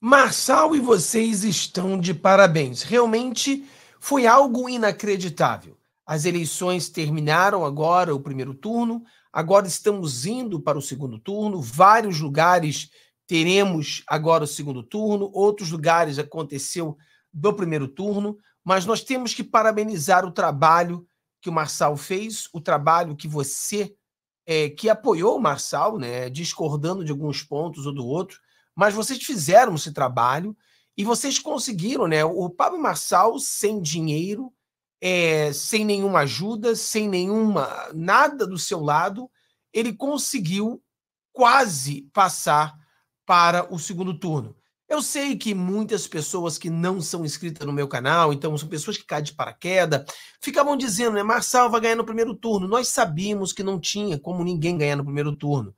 Marçal e vocês estão de parabéns. Realmente foi algo inacreditável. As eleições terminaram agora o primeiro turno, agora estamos indo para o segundo turno. Vários lugares teremos agora o segundo turno, outros lugares aconteceu do primeiro turno, mas nós temos que parabenizar o trabalho que o Marçal fez, o trabalho que você é, que apoiou o Marçal, né, discordando de alguns pontos ou do outro, mas vocês fizeram esse trabalho e vocês conseguiram, né? O Pablo Marçal sem dinheiro, é, sem nenhuma ajuda, sem nenhuma nada do seu lado, ele conseguiu quase passar para o segundo turno. Eu sei que muitas pessoas que não são inscritas no meu canal, então são pessoas que caem de paraquedas, ficavam dizendo, né, Marçal vai ganhar no primeiro turno. Nós sabíamos que não tinha como ninguém ganhar no primeiro turno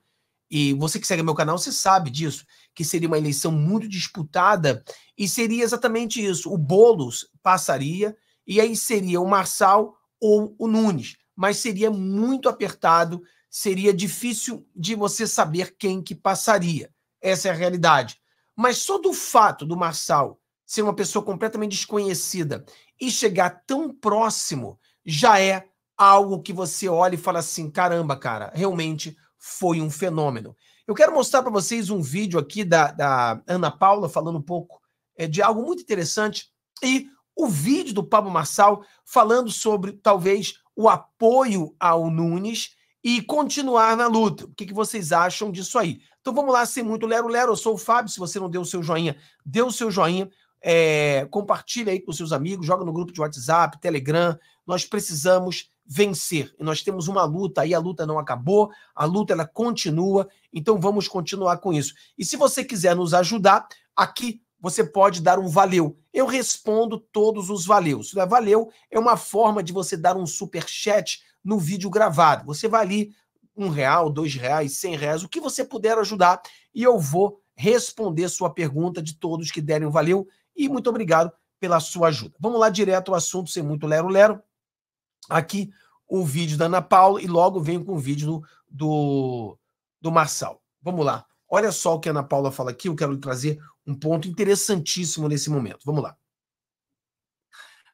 e você que segue meu canal, você sabe disso, que seria uma eleição muito disputada, e seria exatamente isso: o Boulos passaria, e aí seria o Marçal ou o Nunes, mas seria muito apertado, seria difícil de você saber quem que passaria. Essa é a realidade. Mas só do fato do Marçal ser uma pessoa completamente desconhecida e chegar tão próximo já é algo que você olha e fala assim: caramba, cara, realmente foi um fenômeno. Eu quero mostrar para vocês um vídeo aqui da, da Ana Paula falando um pouco é, de algo muito interessante e o vídeo do Pablo Marçal falando sobre talvez o apoio ao Nunes e continuar na luta. O que, que vocês acham disso aí? Então vamos lá, sem muito lero-lero. Eu sou o Fábio. Se você não deu o seu joinha, dê o seu joinha é, compartilha aí com seus amigos, joga no grupo de WhatsApp, Telegram. Nós precisamos vencer. E nós temos uma luta aí, a luta não acabou, a luta ela continua, então vamos continuar com isso. E se você quiser nos ajudar, aqui você pode dar um valeu. Eu respondo todos os valeus. É valeu é uma forma de você dar um super chat no vídeo gravado. Você vai ali um real, dois reais, cem reais, o que você puder ajudar e eu vou responder sua pergunta de todos que derem um valeu. E muito obrigado pela sua ajuda. Vamos lá direto ao assunto, sem muito lero-lero. Aqui o vídeo da Ana Paula e logo venho com o vídeo do, do Marçal. Vamos lá. Olha só o que a Ana Paula fala aqui. Eu quero lhe trazer um ponto interessantíssimo nesse momento. Vamos lá.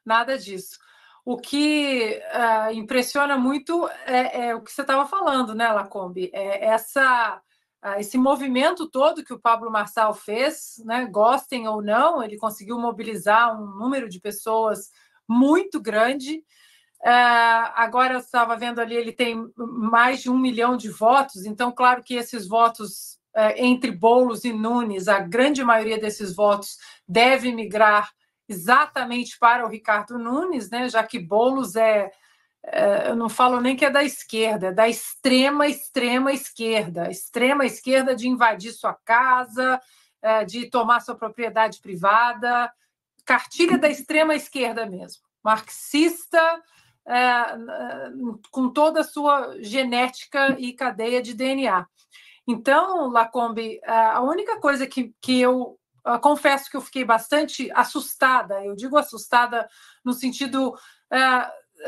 Nada disso. O que uh, impressiona muito é, é, o que você estava falando, né, Lacombe? É essa ah, esse movimento todo que o Pablo Marçal fez, né, gostem ou não, ele conseguiu mobilizar um número de pessoas muito grande. Ah, agora eu estava vendo ali, ele tem mais de um milhão de votos, então, claro que esses votos é, entre Boulos e Nunes, a grande maioria desses votos deve migrar exatamente para o Ricardo Nunes, né, já que Boulos é é, eu não falo nem que é da esquerda, é da extrema, extrema esquerda, extrema esquerda de invadir sua casa, é, de tomar sua propriedade privada, cartilha da extrema esquerda mesmo, marxista, é, com toda a sua genética e cadeia de DNA. Então, Lacombe, a única coisa que, que eu confesso que eu fiquei bastante assustada, eu digo assustada no sentido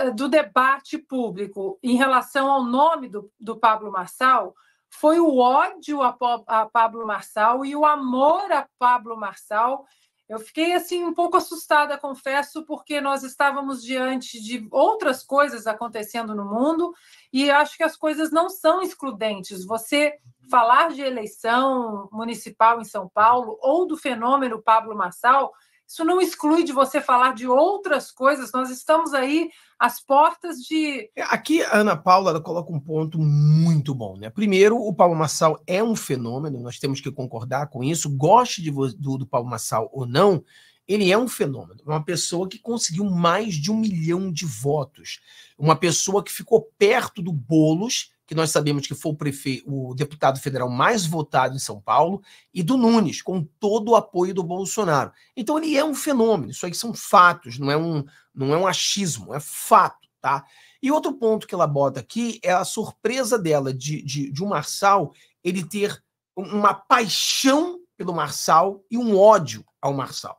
eh, do debate público em relação ao nome do, do Pablo Marçal foi o ódio a, a Pablo Marçal e o amor a Pablo Marçal. Eu fiquei assim um pouco assustada, confesso, porque nós estávamos diante de outras coisas acontecendo no mundo e acho que as coisas não são excludentes. Você falar de eleição municipal em São Paulo ou do fenômeno Pablo Marçal isso não exclui de você falar de outras coisas. Nós estamos aí às portas de. É, aqui a Ana Paula coloca um ponto muito bom, né? Primeiro, o Paulo Massal é um fenômeno, nós temos que concordar com isso. Goste de, do, do Paulo Massal ou não, ele é um fenômeno, uma pessoa que conseguiu mais de um milhão de votos, uma pessoa que ficou perto do Bolos, que nós sabemos que foi o, prefe... o deputado federal mais votado em São Paulo, e do Nunes, com todo o apoio do Bolsonaro. Então ele é um fenômeno, isso aí são fatos, não é um, não é um achismo, é fato. Tá? E outro ponto que ela bota aqui é a surpresa dela de, de, de um Marçal ele ter uma paixão pelo Marçal e um ódio ao Marçal.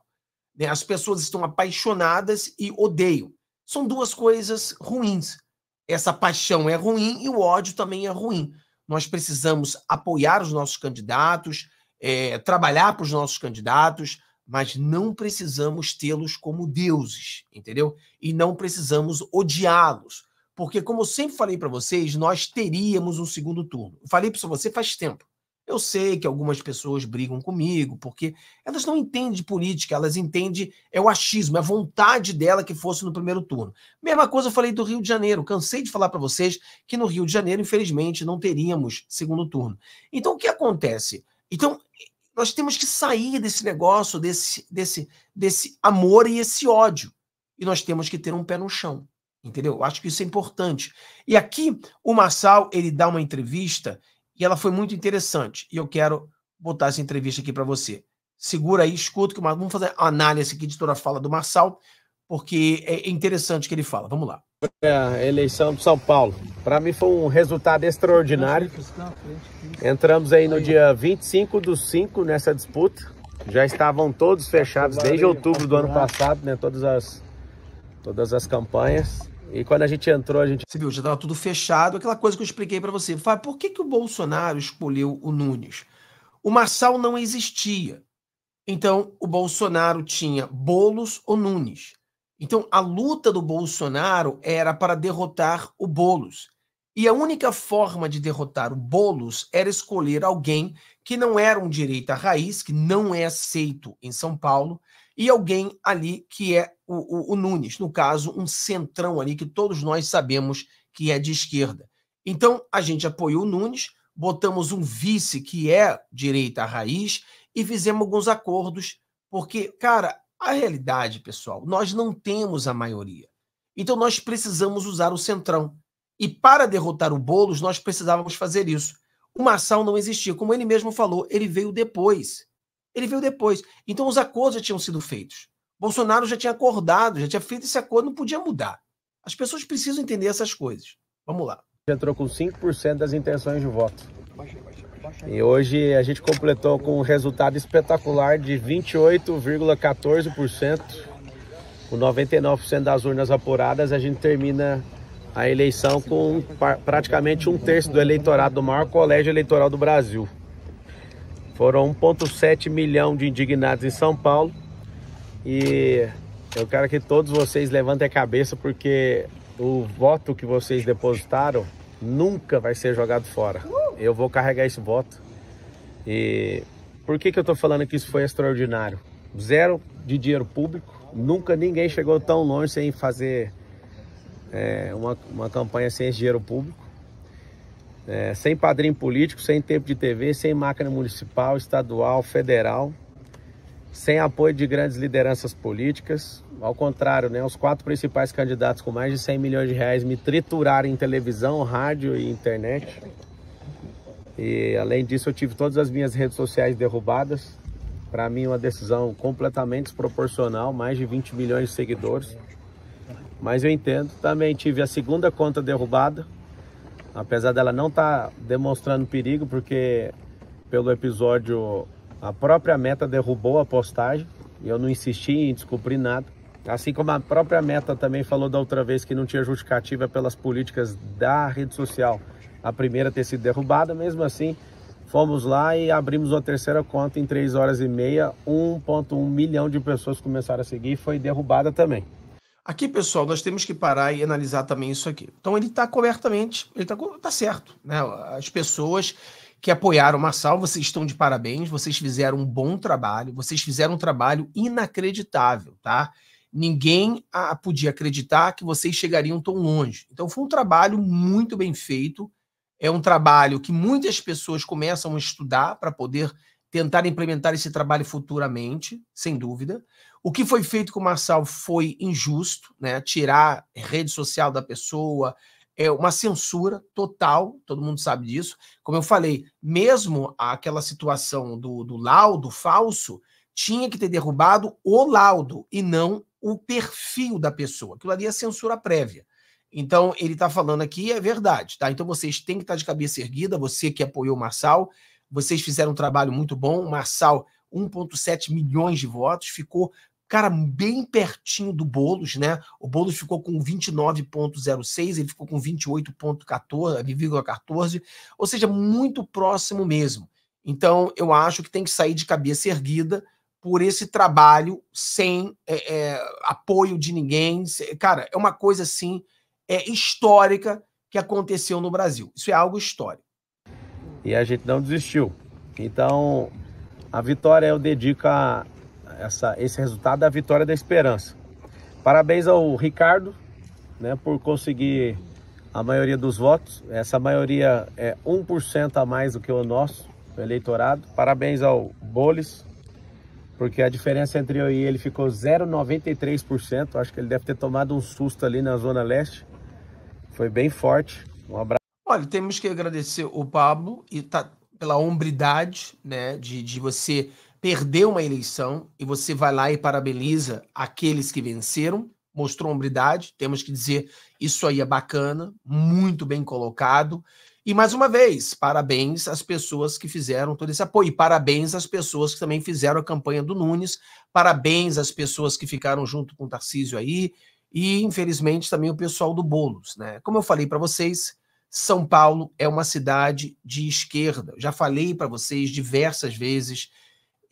Né? As pessoas estão apaixonadas e odeiam. São duas coisas ruins. Essa paixão é ruim e o ódio também é ruim. Nós precisamos apoiar os nossos candidatos, é, trabalhar para os nossos candidatos, mas não precisamos tê-los como deuses, entendeu? E não precisamos odiá-los. Porque, como eu sempre falei para vocês, nós teríamos um segundo turno. Falei para você faz tempo. Eu sei que algumas pessoas brigam comigo, porque elas não entendem de política, elas entendem é o achismo, é a vontade dela que fosse no primeiro turno. Mesma coisa eu falei do Rio de Janeiro. Cansei de falar para vocês que no Rio de Janeiro, infelizmente, não teríamos segundo turno. Então, o que acontece? Então, nós temos que sair desse negócio, desse, desse, desse amor e esse ódio. E nós temos que ter um pé no chão. Entendeu? Eu acho que isso é importante. E aqui o Massal ele dá uma entrevista e ela foi muito interessante. E eu quero botar essa entrevista aqui para você. Segura aí, escuta, que vamos fazer a análise aqui de toda a fala do Marçal, porque é interessante o que ele fala. Vamos lá. É a eleição de São Paulo. Para mim foi um resultado extraordinário. Entramos aí no dia 25 do 5 nessa disputa. Já estavam todos fechados desde outubro do ano passado, né? Todas as, todas as campanhas. E quando a gente entrou, a gente. Você viu, já estava tudo fechado, aquela coisa que eu expliquei para você. Fábio, por que, que o Bolsonaro escolheu o Nunes? O Marçal não existia. Então, o Bolsonaro tinha Bolos ou Nunes. Então, a luta do Bolsonaro era para derrotar o Bolos. E a única forma de derrotar o Bolos era escolher alguém que não era um direita raiz, que não é aceito em São Paulo, e alguém ali que é o, o, o Nunes, no caso, um centrão ali que todos nós sabemos que é de esquerda. Então, a gente apoiou o Nunes, botamos um vice que é direita à raiz e fizemos alguns acordos, porque, cara, a realidade, pessoal, nós não temos a maioria. Então, nós precisamos usar o centrão. E para derrotar o Boulos, nós precisávamos fazer isso. O Marçal não existia. Como ele mesmo falou, ele veio depois. Ele veio depois. Então os acordos já tinham sido feitos. Bolsonaro já tinha acordado, já tinha feito esse acordo, não podia mudar. As pessoas precisam entender essas coisas. Vamos lá. Entrou com 5% das intenções de voto. E hoje a gente completou com um resultado espetacular de 28,14%. Com 99% das urnas apuradas, a gente termina a eleição com praticamente um terço do eleitorado do maior colégio eleitoral do Brasil. Foram 1,7 milhão de indignados em São Paulo. E eu quero que todos vocês levantem a cabeça, porque o voto que vocês depositaram nunca vai ser jogado fora. Uh! Eu vou carregar esse voto. E por que, que eu estou falando que isso foi extraordinário? Zero de dinheiro público. Nunca ninguém chegou tão longe sem fazer é, uma, uma campanha sem dinheiro público. É, sem padrinho político, sem tempo de TV, sem máquina municipal, estadual, federal, sem apoio de grandes lideranças políticas. Ao contrário, né, os quatro principais candidatos com mais de 100 milhões de reais me trituraram em televisão, rádio e internet. E além disso, eu tive todas as minhas redes sociais derrubadas. Para mim, uma decisão completamente desproporcional, mais de 20 milhões de seguidores. Mas eu entendo. Também tive a segunda conta derrubada, apesar dela não estar tá demonstrando perigo, porque pelo episódio a própria meta derrubou a postagem e eu não insisti em descobrir nada. Assim como a própria meta também falou da outra vez que não tinha justificativa pelas políticas da rede social, a primeira ter sido derrubada, mesmo assim fomos lá e abrimos uma terceira conta em 3 horas e meia, 1.1 milhão de pessoas começaram a seguir e foi derrubada também. Aqui, pessoal, nós temos que parar e analisar também isso aqui. Então, ele está cobertamente, ele está tá certo. Né? As pessoas que apoiaram o Marçal, vocês estão de parabéns, vocês fizeram um bom trabalho, vocês fizeram um trabalho inacreditável, tá? Ninguém a, podia acreditar que vocês chegariam tão longe. Então, foi um trabalho muito bem feito, é um trabalho que muitas pessoas começam a estudar para poder tentar implementar esse trabalho futuramente, sem dúvida. O que foi feito com o Marçal foi injusto, né? Tirar rede social da pessoa é uma censura total, todo mundo sabe disso. Como eu falei, mesmo aquela situação do, do laudo falso, tinha que ter derrubado o laudo e não o perfil da pessoa. Aquilo ali é censura prévia. Então, ele está falando aqui, é verdade, tá? Então, vocês têm que estar tá de cabeça erguida, você que apoiou o Marçal, vocês fizeram um trabalho muito bom. Marçal, 1,7 milhões de votos, ficou, cara, bem pertinho do Boulos, né? O Boulos ficou com 29,06, ele ficou com 28,14, ou seja, muito próximo mesmo. Então, eu acho que tem que sair de cabeça erguida por esse trabalho sem é, é, apoio de ninguém. Cara, é uma coisa assim é, histórica que aconteceu no Brasil. Isso é algo histórico e a gente não desistiu. Então, a vitória eu dedico a essa, esse resultado à vitória da esperança. Parabéns ao Ricardo né, por conseguir a maioria dos votos. Essa maioria é 1% a mais do que o nosso o eleitorado. Parabéns ao Boles, porque a diferença entre eu e ele ficou 0,93%. Acho que ele deve ter tomado um susto ali na Zona Leste. Foi bem forte. Um abraço. Olha, temos que agradecer o Pablo e tá, pela hombridade né, de, de você perder uma eleição e você vai lá e parabeniza aqueles que venceram, mostrou hombridade, temos que dizer isso aí é bacana, muito bem colocado. E mais uma vez, parabéns às pessoas que fizeram todo esse apoio. E parabéns às pessoas que também fizeram a campanha do Nunes. Parabéns às pessoas que ficaram junto com o Tarcísio aí. E, infelizmente, também o pessoal do Bolos, né? Como eu falei para vocês, são Paulo é uma cidade de esquerda. Já falei para vocês diversas vezes.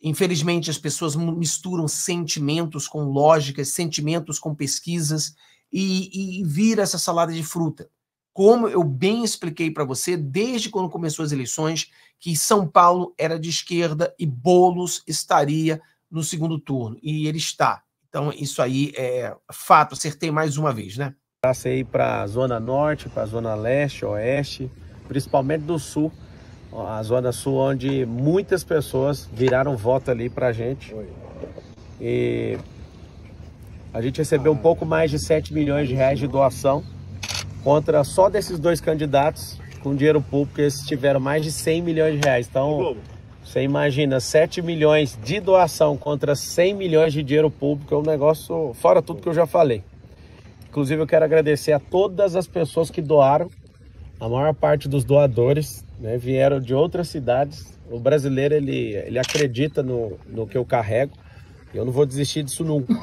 Infelizmente, as pessoas misturam sentimentos com lógicas, sentimentos com pesquisas e, e vira essa salada de fruta. Como eu bem expliquei para você, desde quando começou as eleições, que São Paulo era de esquerda e Bolos estaria no segundo turno. E ele está. Então, isso aí é fato, acertei mais uma vez, né? Passa aí para a zona norte, para a zona leste, oeste, principalmente do sul. A zona sul onde muitas pessoas viraram voto ali para a gente. E a gente recebeu um ah. pouco mais de 7 milhões de reais de doação contra só desses dois candidatos com dinheiro público, eles tiveram mais de 100 milhões de reais. Então, você imagina, 7 milhões de doação contra 100 milhões de dinheiro público é um negócio fora tudo que eu já falei. Inclusive, eu quero agradecer a todas as pessoas que doaram. A maior parte dos doadores né, vieram de outras cidades. O brasileiro ele, ele acredita no, no que eu carrego. E eu não vou desistir disso nunca.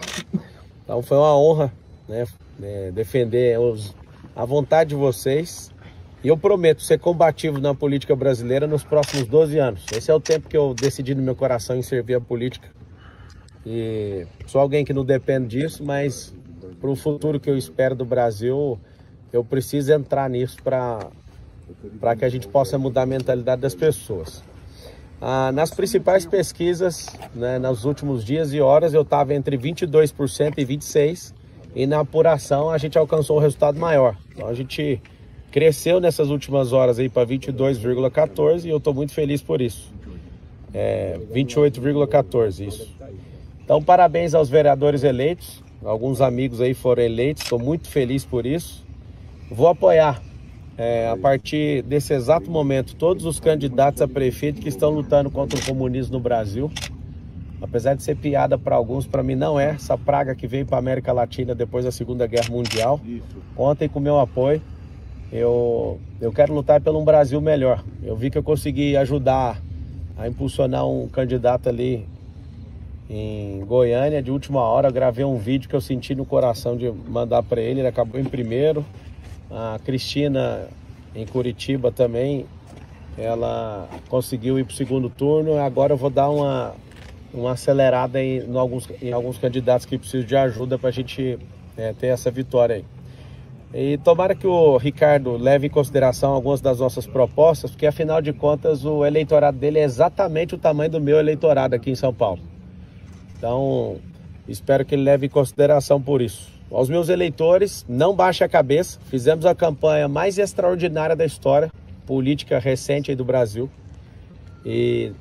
Então foi uma honra né, né, defender os, a vontade de vocês. E eu prometo ser combativo na política brasileira nos próximos 12 anos. Esse é o tempo que eu decidi no meu coração em servir a política. E sou alguém que não depende disso, mas para o futuro que eu espero do Brasil, eu preciso entrar nisso para que a gente possa mudar a mentalidade das pessoas. Ah, nas principais pesquisas, né, nos últimos dias e horas, eu estava entre 22% e 26%, e na apuração a gente alcançou um resultado maior. Então a gente cresceu nessas últimas horas aí para 22,14% e eu estou muito feliz por isso. É, 28,14% isso. Então parabéns aos vereadores eleitos. Alguns amigos aí foram eleitos, estou muito feliz por isso. Vou apoiar é, a partir desse exato momento todos os candidatos a prefeito que estão lutando contra o comunismo no Brasil. Apesar de ser piada para alguns, para mim não é. Essa praga que veio para a América Latina depois da Segunda Guerra Mundial. Ontem, com meu apoio, eu, eu quero lutar pelo um Brasil melhor. Eu vi que eu consegui ajudar a impulsionar um candidato ali em Goiânia de última hora. Gravei um vídeo que eu senti no coração de mandar para ele, ele acabou em primeiro. A Cristina em Curitiba também, ela conseguiu ir para o segundo turno. Agora eu vou dar uma, uma acelerada em, em alguns, em alguns candidatos que precisam de ajuda para a gente é, ter essa vitória aí. E tomara que o Ricardo leve em consideração algumas das nossas propostas, porque afinal de contas o eleitorado dele é exatamente o tamanho do meu eleitorado aqui em São Paulo. Então, espero que ele leve em consideração por isso. Aos meus eleitores, não baixe a cabeça. Fizemos a campanha mais extraordinária da história política recente do Brasil. E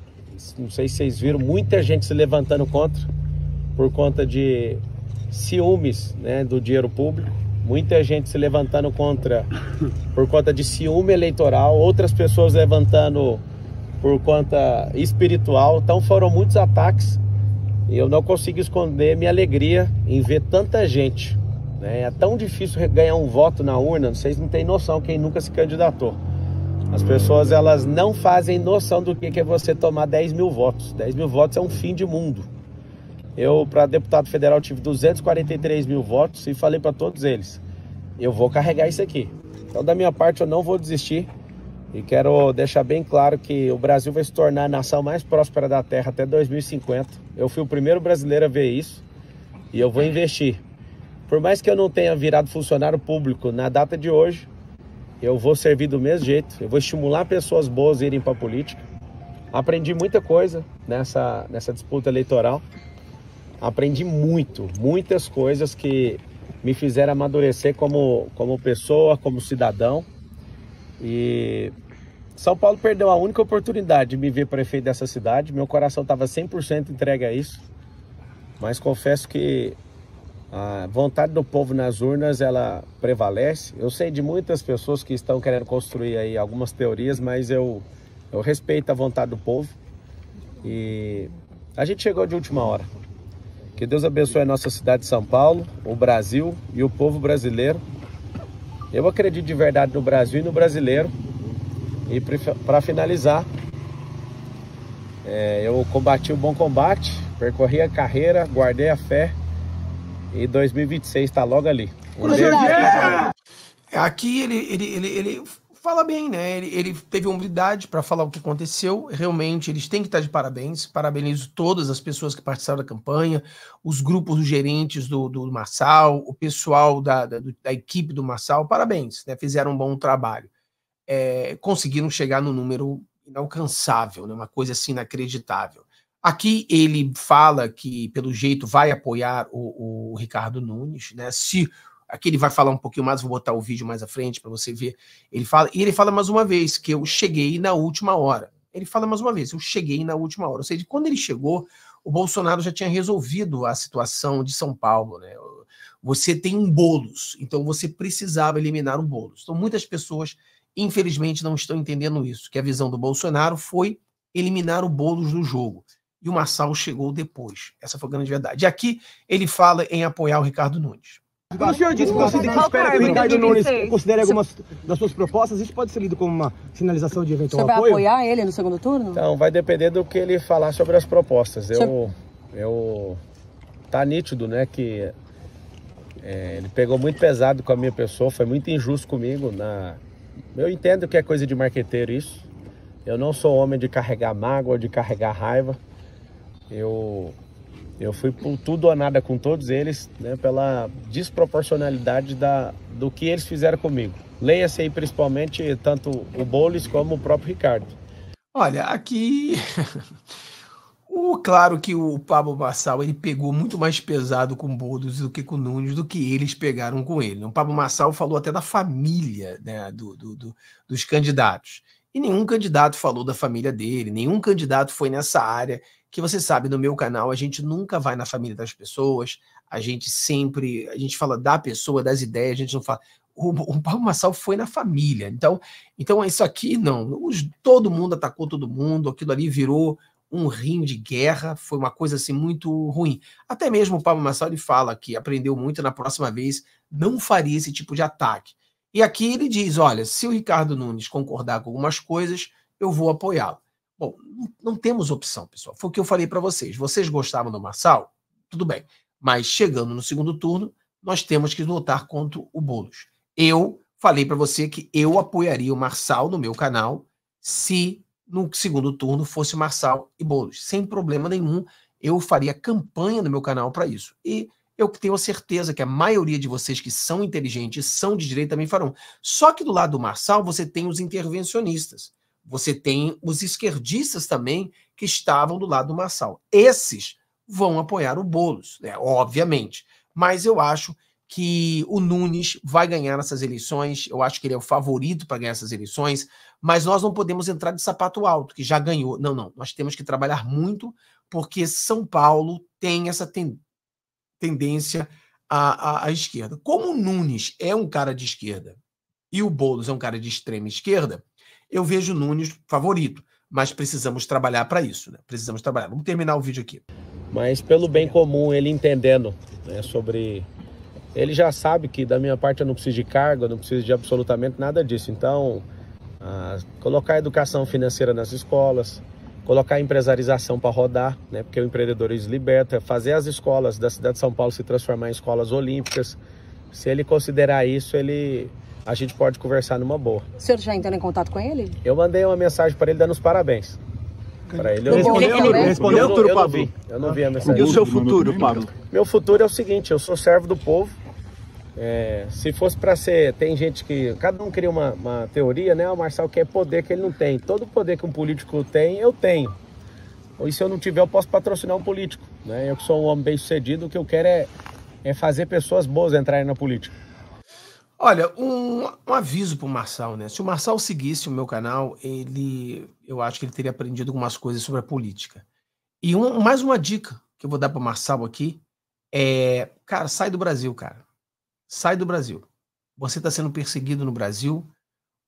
não sei se vocês viram, muita gente se levantando contra por conta de ciúmes né, do dinheiro público. Muita gente se levantando contra por conta de ciúme eleitoral, outras pessoas levantando por conta espiritual. Então foram muitos ataques e eu não consigo esconder minha alegria em ver tanta gente. Né? É tão difícil ganhar um voto na urna, vocês não têm noção quem nunca se candidatou. As pessoas elas não fazem noção do que é você tomar 10 mil votos. 10 mil votos é um fim de mundo. Eu, para deputado federal, tive 243 mil votos e falei para todos eles: eu vou carregar isso aqui. Então, da minha parte, eu não vou desistir. E quero deixar bem claro que o Brasil vai se tornar a nação mais próspera da Terra até 2050. Eu fui o primeiro brasileiro a ver isso e eu vou investir. Por mais que eu não tenha virado funcionário público na data de hoje, eu vou servir do mesmo jeito. Eu vou estimular pessoas boas a irem para a política. Aprendi muita coisa nessa, nessa disputa eleitoral. Aprendi muito, muitas coisas que me fizeram amadurecer como, como pessoa, como cidadão. E São Paulo perdeu a única oportunidade de me ver prefeito dessa cidade. Meu coração estava 100% entregue a isso. Mas confesso que a vontade do povo nas urnas, ela prevalece. Eu sei de muitas pessoas que estão querendo construir aí algumas teorias, mas eu, eu respeito a vontade do povo. E a gente chegou de última hora. Que Deus abençoe a nossa cidade de São Paulo, o Brasil e o povo brasileiro. Eu acredito de verdade no Brasil e no brasileiro. E para finalizar, é, eu combati o bom combate, percorri a carreira, guardei a fé e 2026 está logo ali. Um é! Aqui ele, ele, ele, ele fala bem, né? Ele, ele teve humildade para falar o que aconteceu. Realmente, eles têm que estar de parabéns. Parabenizo todas as pessoas que participaram da campanha, os grupos, os gerentes do, do Marçal, o pessoal da, da, da equipe do Marçal. Parabéns, né? Fizeram um bom trabalho. É, conseguiram chegar no número inalcançável, né? uma coisa assim inacreditável. Aqui ele fala que, pelo jeito, vai apoiar o, o Ricardo Nunes, né? Se Aqui ele vai falar um pouquinho mais, vou botar o vídeo mais à frente para você ver. Ele fala, e ele fala mais uma vez que eu cheguei na última hora. Ele fala mais uma vez, eu cheguei na última hora. Ou seja, quando ele chegou, o Bolsonaro já tinha resolvido a situação de São Paulo, né? Você tem um bolos, então você precisava eliminar o bolos. Então muitas pessoas, infelizmente, não estão entendendo isso, que a visão do Bolsonaro foi eliminar o bolos do jogo e o Marçal chegou depois. Essa foi a grande verdade. E aqui ele fala em apoiar o Ricardo Nunes. Quando o senhor disse que considera, é que espera que o Ricardo Nunes considere algumas das suas propostas, isso pode ser lido como uma sinalização de eventual apoio? Você vai apoiar ele no segundo turno? Então, vai depender do que ele falar sobre as propostas. Eu, eu, tá nítido, né, que é, ele pegou muito pesado com a minha pessoa, foi muito injusto comigo. Na... Eu entendo que é coisa de marqueteiro isso. Eu não sou homem de carregar mágoa, de carregar raiva. Eu eu fui por tudo ou nada com todos eles, né, pela desproporcionalidade da, do que eles fizeram comigo. Leia-se aí principalmente tanto o Boulos como o próprio Ricardo. Olha, aqui. o, claro que o Pablo Massal ele pegou muito mais pesado com o Boulos do que com o Nunes, do que eles pegaram com ele. Né? O Pablo Massal falou até da família né, do, do, do dos candidatos. E nenhum candidato falou da família dele, nenhum candidato foi nessa área que você sabe, no meu canal a gente nunca vai na família das pessoas, a gente sempre, a gente fala da pessoa, das ideias, a gente não fala. O, o Paulo Massal foi na família, então, então isso aqui não. Os, todo mundo atacou todo mundo, aquilo ali virou um rim de guerra, foi uma coisa assim muito ruim. Até mesmo o Paulo Massal ele fala que aprendeu muito na próxima vez não faria esse tipo de ataque. E aqui ele diz: olha, se o Ricardo Nunes concordar com algumas coisas, eu vou apoiá-lo. Bom, não temos opção, pessoal. Foi o que eu falei para vocês. Vocês gostavam do Marçal? Tudo bem. Mas chegando no segundo turno, nós temos que lutar contra o Boulos. Eu falei para você que eu apoiaria o Marçal no meu canal se no segundo turno fosse Marçal e Boulos. Sem problema nenhum, eu faria campanha no meu canal para isso. E eu tenho certeza que a maioria de vocês que são inteligentes, são de direita, também farão. Só que do lado do Marçal, você tem os intervencionistas. Você tem os esquerdistas também que estavam do lado do Marçal. Esses vão apoiar o Boulos, né? obviamente. Mas eu acho que o Nunes vai ganhar essas eleições. Eu acho que ele é o favorito para ganhar essas eleições, mas nós não podemos entrar de sapato alto, que já ganhou. Não, não. Nós temos que trabalhar muito, porque São Paulo tem essa, tendência tendência à, à, à esquerda. Como o Nunes é um cara de esquerda e o Boulos é um cara de extrema esquerda, eu vejo o Nunes favorito. Mas precisamos trabalhar para isso, né? Precisamos trabalhar. Vamos terminar o vídeo aqui. Mas pelo bem comum, ele entendendo né, sobre. Ele já sabe que da minha parte eu não preciso de cargo, eu não preciso de absolutamente nada disso. Então, a... Ah, colocar a educação financeira nas escolas, colocar a empresarização para rodar, né? porque o empreendedorismo liberta, é fazer as escolas da cidade de São Paulo se transformar em escolas olímpicas. Se ele considerar isso, ele a gente pode conversar numa boa. O senhor já entrou em contato com ele? Eu mandei uma mensagem para ele dando os parabéns. Para ele, eu... Respondeu, ele, ele... respondeu eu, eu, eu, não vi, eu não vi a mensagem. E o seu futuro, Pablo? Meu futuro é o seguinte, eu sou servo do povo, é, se fosse para ser, tem gente que. Cada um cria uma, uma teoria, né? O Marçal quer poder que ele não tem. Todo poder que um político tem, eu tenho. E se eu não tiver, eu posso patrocinar um político. Né? Eu que sou um homem bem sucedido, o que eu quero é, é fazer pessoas boas entrarem na política. Olha, um, um aviso para o Marçal, né? Se o Marçal seguisse o meu canal, ele, eu acho que ele teria aprendido algumas coisas sobre a política. E um, mais uma dica que eu vou dar para o Marçal aqui é, cara, sai do Brasil, cara sai do Brasil. Você está sendo perseguido no Brasil.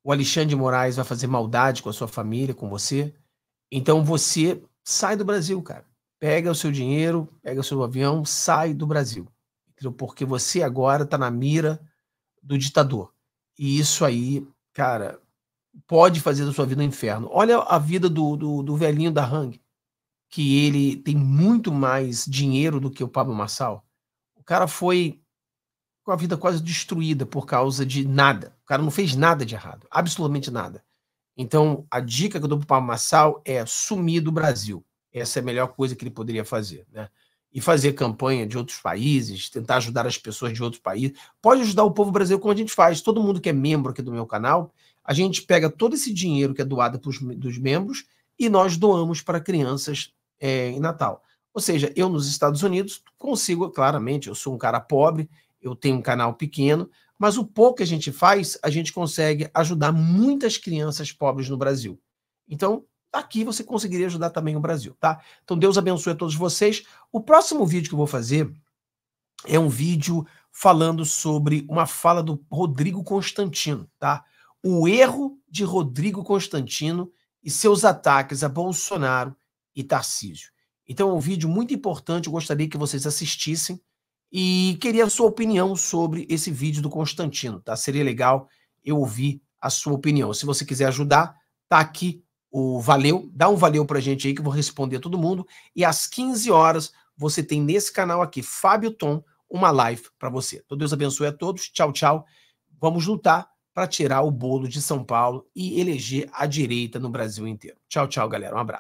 O Alexandre de Moraes vai fazer maldade com a sua família, com você. Então você sai do Brasil, cara. Pega o seu dinheiro, pega o seu avião, sai do Brasil. Porque você agora está na mira do ditador. E isso aí, cara, pode fazer da sua vida um inferno. Olha a vida do, do, do velhinho da Hang, que ele tem muito mais dinheiro do que o Pablo Marçal. O cara foi com a vida quase destruída por causa de nada. O cara não fez nada de errado, absolutamente nada. Então, a dica que eu dou para o Pablo Massal é sumir do Brasil. Essa é a melhor coisa que ele poderia fazer, né? E fazer campanha de outros países, tentar ajudar as pessoas de outros países. Pode ajudar o povo brasileiro como a gente faz. Todo mundo que é membro aqui do meu canal, a gente pega todo esse dinheiro que é doado para dos membros e nós doamos para crianças é, em Natal. Ou seja, eu nos Estados Unidos consigo, claramente, eu sou um cara pobre, eu tenho um canal pequeno, mas o pouco que a gente faz, a gente consegue ajudar muitas crianças pobres no Brasil. Então, aqui você conseguiria ajudar também o Brasil, tá? Então, Deus abençoe a todos vocês. O próximo vídeo que eu vou fazer é um vídeo falando sobre uma fala do Rodrigo Constantino, tá? O erro de Rodrigo Constantino e seus ataques a Bolsonaro e Tarcísio. Então, é um vídeo muito importante, eu gostaria que vocês assistissem e queria a sua opinião sobre esse vídeo do Constantino, tá? Seria legal eu ouvir a sua opinião. Se você quiser ajudar, tá aqui o valeu, dá um valeu pra gente aí que eu vou responder a todo mundo. E às 15 horas você tem nesse canal aqui, Fábio Tom, uma live para você. Então Deus abençoe a todos. Tchau, tchau. Vamos lutar para tirar o bolo de São Paulo e eleger a direita no Brasil inteiro. Tchau, tchau, galera. Um abraço.